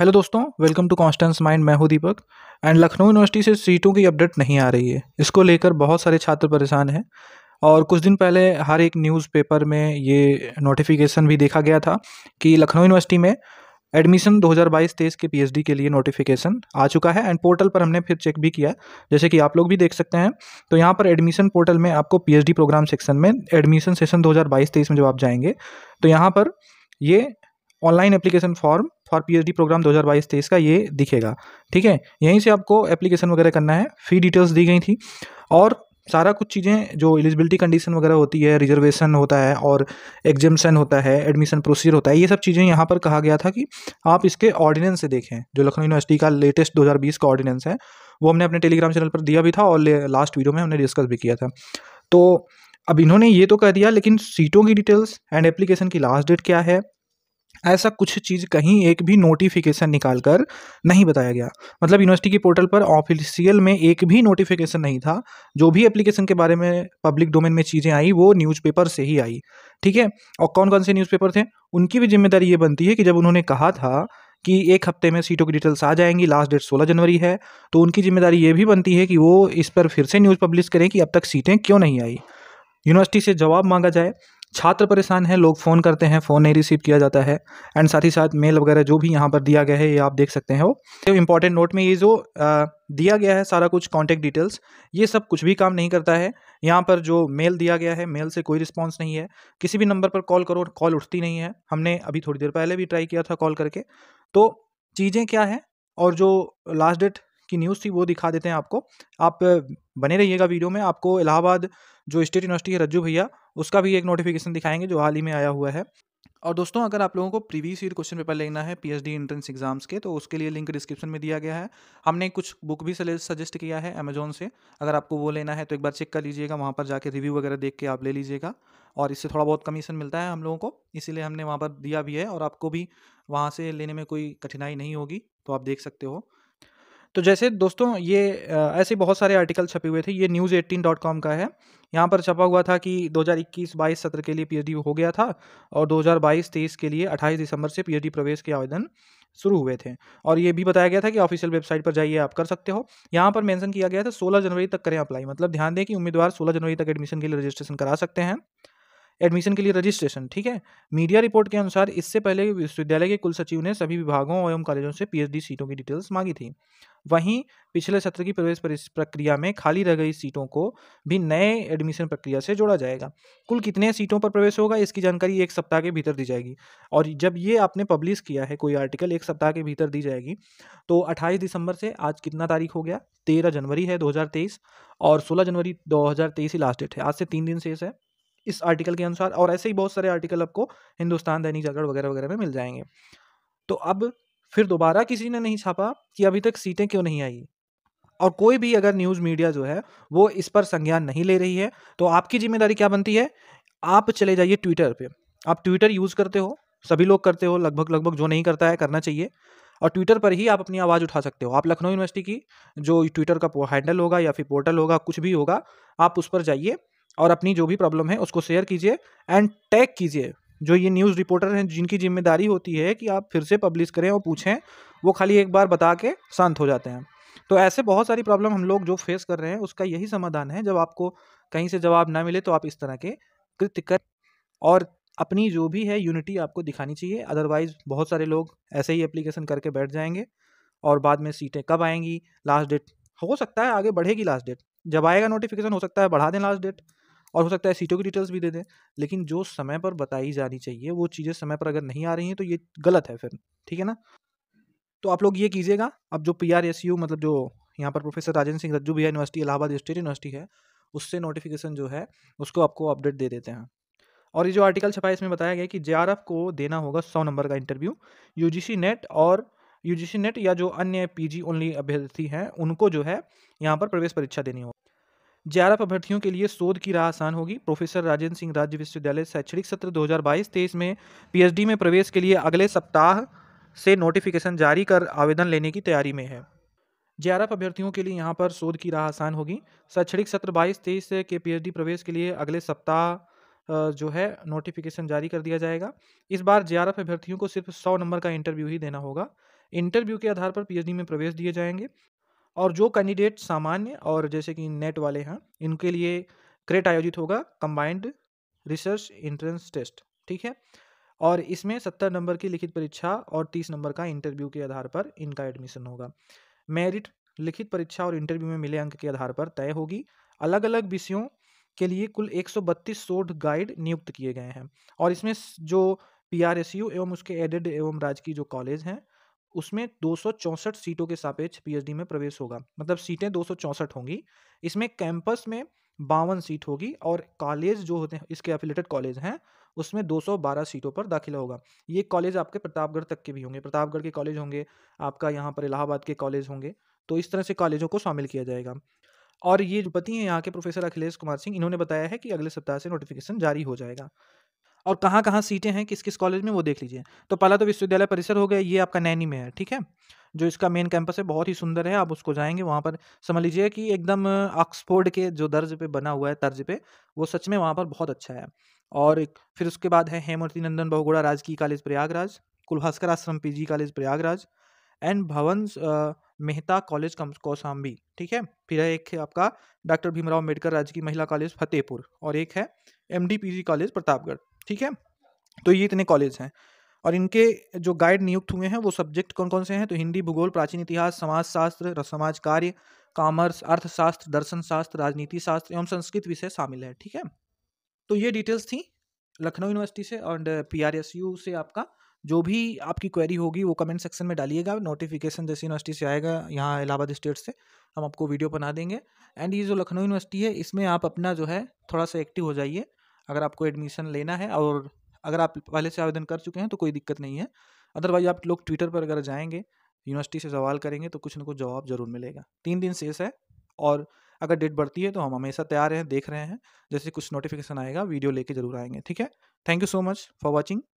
hello दोस्तों welcome to Constance mind मैं हूं दीपक एंड लखनऊ यूनिवर्सिटी से सीटों की अपडेट नहीं आ रही है इसको लेकर बहुत सारे छात्र परेशान हैं और कुछ दिन पहले हर एक न्यूज़पेपर में ये नोटिफिकेशन भी देखा गया था कि लखनऊ यूनिवर्सिटी में एडमिशन 2022-23 के पीएचडी के लिए नोटिफिकेशन आ चुका है एंड पोर्टल पर हमने फिर चेक भी किया जैसे कि आप लोग भी देख सकते हैं तो यहाँ पर एडमिशन पोर्टल में आपको पीएचडी प्रोग्राम सेक्शन में एडमिशन सेशन 2022-23 में जब आप जाएंगे तो यहाँ पर ये online application form for PhD programme 2022-23 का ये दिखेगा ठीक है यहीं से आपको एप्लीकेशन वगैरह करना है फ़ी डिटेल्स दी गई थी और सारा कुछ चीज़ें जो एलिजिबिलिटी कंडीशन वगैरह होती है रिजर्वेशन होता है और एग्जामेशन होता है एडमिशन प्रोसीजर होता है ये सब चीज़ें यहाँ पर कहा गया था कि आप इसके ऑर्डिनेंस से देखें जो लखनऊ यूनिवर्सिटी का लेटेस्ट 2020 का ऑर्डिनेंस है वो हमने अपने टेलीग्राम चैनल पर दिया भी था और लास्ट वीडियो में हमने डिस्कस भी किया था तो अब इन्होंने ये तो कह दिया लेकिन सीटों की डिटेल्स एंड एप्लीकेशन की लास्ट डेट क्या है ऐसा कुछ चीज़ कहीं एक भी नोटिफिकेशन निकाल कर नहीं बताया गया मतलब यूनिवर्सिटी की पोर्टल पर ऑफिशियल में एक भी नोटिफिकेशन नहीं था जो भी एप्लीकेशन के बारे में पब्लिक डोमेन में चीज़ें आई वो न्यूज़पेपर से ही आई ठीक है और कौन कौन से न्यूज़पेपर थे उनकी भी जिम्मेदारी ये बनती है कि जब उन्होंने कहा था कि एक हफ्ते में सीटों की डिटेल्स आ जाएंगी लास्ट डेट 16 जनवरी है तो उनकी जिम्मेदारी ये भी बनती है कि वो इस पर फिर से न्यूज़ पब्लिश करें कि अब तक सीटें क्यों नहीं आई यूनिवर्सिटी से जवाब मांगा जाए छात्र परेशान हैं लोग फ़ोन करते हैं फ़ोन नहीं रिसीव किया जाता है एंड साथ ही साथ मेल वगैरह जो भी यहाँ पर दिया गया है ये आप देख सकते हैं वो तो इम्पॉर्टेंट नोट में ये जो आ, दिया गया है सारा कुछ कॉन्टैक्ट डिटेल्स ये सब कुछ भी काम नहीं करता है यहाँ पर जो मेल दिया गया है मेल से कोई रिस्पॉन्स नहीं है किसी भी नंबर पर कॉल करो कॉल उठती नहीं है हमने अभी थोड़ी देर पहले भी ट्राई किया था कॉल करके तो चीज़ें क्या हैं और जो लास्ट डेट की न्यूज़ थी वो दिखा देते हैं आपको आप बने रहिएगा वीडियो में आपको इलाहाबाद जो स्टेट यूनिवर्सिटी है रज्जू भैया उसका भी एक नोटिफिकेशन दिखाएंगे जो हाल ही में आया हुआ है और दोस्तों अगर आप लोगों को प्रीवियस ईयर क्वेश्चन पेपर लेना है पीएचडी एंट्रेंस एग्जाम्स के तो उसके लिए लिंक डिस्क्रिप्शन में दिया गया है हमने कुछ बुक भी सजेस्ट किया है अमेजोन से अगर आपको वो लेना है तो एक बार चेक कर लीजिएगा वहाँ पर जाके रिव्यू वगैरह देख के आप ले लीजिएगा और इससे थोड़ा बहुत कमीशन मिलता है हम लोगों को इसीलिए हमने वहाँ पर दिया भी है और आपको भी वहाँ से लेने में कोई कठिनाई नहीं होगी तो आप देख सकते हो तो जैसे दोस्तों ये ऐसे बहुत सारे आर्टिकल छपे हुए थे ये न्यूज़ एट्टीन डॉट कॉम का है यहाँ पर छपा हुआ था कि 2021-22 सत्र के लिए पी हो गया था और 2022-23 के लिए 28 दिसंबर से पी प्रवेश के आवेदन शुरू हुए थे और ये भी बताया गया था कि ऑफिशियल वेबसाइट पर जाइए आप कर सकते हो यहाँ पर मेंशन किया गया था सोलह जनवरी तक करें अप्लाई मतलब ध्यान दें कि उम्मीदवार सोलह जनवरी तक एडमिशन के लिए रजिस्ट्रेशन करा सकते हैं एडमिशन के लिए रजिस्ट्रेशन ठीक है मीडिया रिपोर्ट के अनुसार इससे पहले विश्वविद्यालय के कुल सचिव ने सभी विभागों एवं कॉलेजों से पीएचडी सीटों की डिटेल्स मांगी थी वहीं पिछले सत्र की प्रवेश प्रक्रिया में खाली रह गई सीटों को भी नए एडमिशन प्रक्रिया से जोड़ा जाएगा कुल कितने सीटों पर प्रवेश होगा इसकी जानकारी एक सप्ताह के भीतर दी जाएगी और जब ये आपने पब्लिश किया है कोई आर्टिकल एक सप्ताह के भीतर दी जाएगी तो 28 दिसंबर से आज कितना तारीख हो गया 13 जनवरी है 2023 और 16 जनवरी 2023 ही लास्ट डेट है आज से तीन दिन शेष है इस आर्टिकल के अनुसार और ऐसे ही बहुत सारे आर्टिकल आपको हिंदुस्तान दैनिक जागरण वगैरह वगैरह में मिल जाएंगे तो अब फिर दोबारा किसी ने नहीं छापा कि अभी तक सीटें क्यों नहीं आई और कोई भी अगर न्यूज़ मीडिया जो है वो इस पर संज्ञान नहीं ले रही है तो आपकी जिम्मेदारी क्या बनती है आप चले जाइए ट्विटर पे आप ट्विटर यूज़ करते हो सभी लोग करते हो लगभग लगभग जो नहीं करता है करना चाहिए और ट्विटर पर ही आप अपनी आवाज़ उठा सकते हो आप लखनऊ यूनिवर्सिटी की जो ट्विटर का हैंडल होगा या फिर पोर्टल होगा कुछ भी होगा आप उस पर जाइए और अपनी जो भी प्रॉब्लम है उसको शेयर कीजिए एंड टैग कीजिए जो ये न्यूज़ रिपोर्टर हैं जिनकी जिम्मेदारी होती है कि आप फिर से पब्लिश करें और पूछें वो खाली एक बार बता के शांत हो जाते हैं तो ऐसे बहुत सारी प्रॉब्लम हम लोग जो फेस कर रहे हैं उसका यही समाधान है जब आपको कहीं से जवाब ना मिले तो आप इस तरह के कृत्य कर और अपनी जो भी है यूनिटी आपको दिखानी चाहिए अदरवाइज़ बहुत सारे लोग ऐसे ही एप्लीकेशन करके बैठ जाएंगे और बाद में सीटें कब आएंगी लास्ट डेट हो सकता है आगे बढ़ेगी लास्ट डेट जब आएगा नोटिफिकेशन हो सकता है बढ़ा दें लास्ट डेट और हो सकता है सीटों की डिटेल्स भी दे दें लेकिन जो समय पर बताई जानी चाहिए वो चीज़ें समय पर अगर नहीं आ रही हैं तो ये गलत है फिर ठीक है ना तो आप लोग ये कीजिएगा अब जो पी आर एस यू मतलब जो यहाँ पर प्रोफेसर राजेंद्र सिंह रज्जू भैया यूनिवर्सिटी इलाहाबाद स्टेट यूनिवर्सिटी है उससे नोटिफिकेशन जो है उसको आपको अपडेट दे देते हैं और ये जो आर्टिकल छपा है इसमें बताया गया कि जे को देना होगा सौ नंबर का इंटरव्यू यू नेट और यू नेट या जो अन्य पी ओनली अभ्यर्थी हैं उनको जो है यहाँ पर प्रवेश परीक्षा देनी होगी ग्यारह अभ्यर्थियों के लिए शोध की राह आसान होगी प्रोफेसर राजेंद्र सिंह राज्य विश्वविद्यालय शैक्षणिक सत्र 2022-23 में पीएचडी में प्रवेश के लिए अगले सप्ताह से नोटिफिकेशन जारी कर आवेदन लेने की तैयारी में है ग्यारह अभ्यर्थियों के लिए यहाँ पर शोध की राह आसान होगी शैक्षणिक सत्र बाईस तेईस के पी प्रवेश के लिए अगले सप्ताह जो है नोटिफिकेशन जारी कर दिया जाएगा इस बार ग्यारह अभ्यर्थियों को सिर्फ सौ नंबर का इंटरव्यू ही देना होगा इंटरव्यू के आधार पर पीएचडी में प्रवेश दिए जाएंगे और जो कैंडिडेट सामान्य और जैसे कि नेट वाले हैं इनके लिए क्रेट आयोजित होगा कंबाइंड रिसर्च एंट्रेंस टेस्ट ठीक है और इसमें सत्तर नंबर की लिखित परीक्षा और तीस नंबर का इंटरव्यू के आधार पर इनका एडमिशन होगा मेरिट लिखित परीक्षा और इंटरव्यू में मिले अंक के आधार पर तय होगी अलग अलग विषयों के लिए कुल 132 शोध गाइड नियुक्त किए गए हैं और इसमें जो पी एवं उसके एडेड एवं राजकीय जो कॉलेज हैं उसमें दो सीटों के सापेक्ष पी में प्रवेश होगा मतलब सीटें दो होंगी इसमें कैंपस में बावन सीट होगी और कॉलेज जो होते हैं इसके एफिलेटेड कॉलेज हैं उसमें 212 सीटों पर दाखिला होगा ये कॉलेज आपके प्रतापगढ़ तक के भी होंगे प्रतापगढ़ के कॉलेज होंगे आपका यहाँ पर इलाहाबाद के कॉलेज होंगे तो इस तरह से कॉलेजों को शामिल किया जाएगा और ये जो पति हैं यहाँ के प्रोफेसर अखिलेश कुमार सिंह इन्होंने बताया है कि अगले सप्ताह से नोटिफिकेशन जारी हो जाएगा और कहाँ कहाँ सीटें हैं किस किस कॉलेज में वो देख लीजिए तो पहला तो विश्वविद्यालय परिसर हो गया ये आपका नैनी में है ठीक है जो इसका मेन कैंपस है बहुत ही सुंदर है आप उसको जाएंगे वहाँ पर समझ लीजिए कि एकदम ऑक्सफोर्ड के जो दर्ज पे बना हुआ है तर्ज पे वो सच में वहाँ पर बहुत अच्छा है और फिर उसके बाद है हेमूर्ति नंदन बहुगुड़ा राजकीय कॉलेज प्रयागराज कुलभास्कर आश्रम पी कॉलेज प्रयागराज एंड भवन मेहता कॉलेज कौशाम्बी ठीक है फिर है एक है आपका डॉक्टर भीमराव अम्बेडकर राजकीय महिला कॉलेज फतेहपुर और एक है M D P G college Pratapgarh ठीक है तो ये इतने कॉलेज हैं और इनके जो गाइड नियुक्त हुए हैं वो सब्जेक्ट कौन कौन से हैं तो हिंदी भूगोल प्राचीन इतिहास समाजशास्त्र समाज कार्य कॉमर्स अर्थशास्त्र दर्शन शास्त्र राजनीति शास्त्र एवं संस्कृत विषय शामिल है ठीक है तो ये डिटेल्स थी लखनऊ यूनिवर्सिटी से एंड पीआरएसयू से आपका जो भी आपकी क्वेरी होगी वो कमेंट सेक्शन में डालिएगा नोटिफिकेशन जैसे यूनिवर्सिटी से आएगा यहाँ इलाहाबाद स्टेट से हम आपको वीडियो बना देंगे एंड ये जो लखनऊ यूनिवर्सिटी है इसमें आप अपना जो है थोड़ा सा एक्टिव हो जाइए अगर आपको एडमिशन लेना है और अगर आप पहले से आवेदन कर चुके हैं तो कोई दिक्कत नहीं है अदरवाइज आप लोग ट्विटर पर अगर जाएंगे यूनिवर्सिटी से सवाल करेंगे तो कुछ ना कुछ जवाब जरूर मिलेगा तीन दिन शेष है और अगर डेट बढ़ती है तो हम हमेशा तैयार हैं देख रहे हैं जैसे कुछ नोटिफिकेशन आएगा वीडियो लेके जरूर आएंगे ठीक है thank you so much for watching